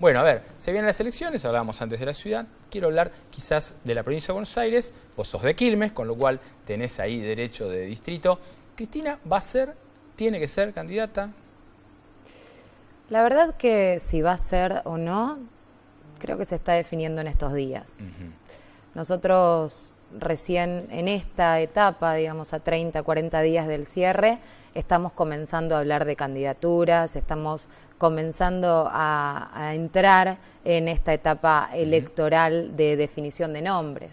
Bueno, a ver, se vienen las elecciones, hablábamos antes de la ciudad, quiero hablar quizás de la provincia de Buenos Aires, vos sos de Quilmes, con lo cual tenés ahí derecho de distrito. Cristina va a ser, tiene que ser candidata. La verdad que si va a ser o no, creo que se está definiendo en estos días. Nosotros recién en esta etapa, digamos a 30, 40 días del cierre, estamos comenzando a hablar de candidaturas, estamos comenzando a, entrar en esta etapa electoral de definición de nombres.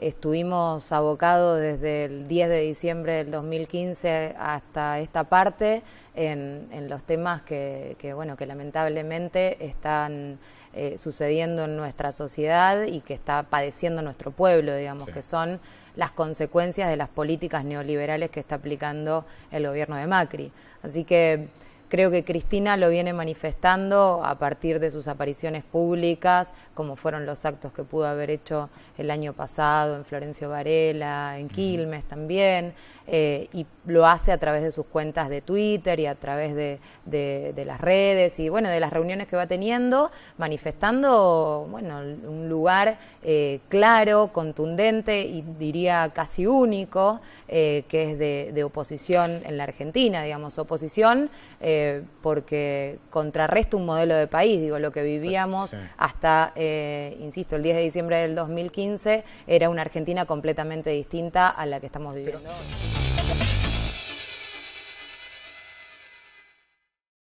Estuvimos abocados desde el 10 de diciembre del 2015 hasta esta parte en, los temas que, bueno, que lamentablemente están eh, sucediendo en nuestra sociedad y que está padeciendo nuestro pueblo, digamos, que son las consecuencias de las políticas neoliberales que está aplicando el gobierno de Macri. Así que Creo que Cristina lo viene manifestando a partir de sus apariciones públicas, como fueron los actos que pudo haber hecho el año pasado en Florencio Varela, en Quilmes también, eh, y lo hace a través de sus cuentas de Twitter y a través de, las redes y bueno, de las reuniones que va teniendo, manifestando bueno, un lugar eh, claro, contundente y diría casi único, eh, que es de, oposición en la Argentina, digamos, oposición porque contrarresta un modelo de país. Digo, lo que vivíamos hasta, eh, insisto, el 10 de diciembre del 2015 era una Argentina completamente distinta a la que estamos viviendo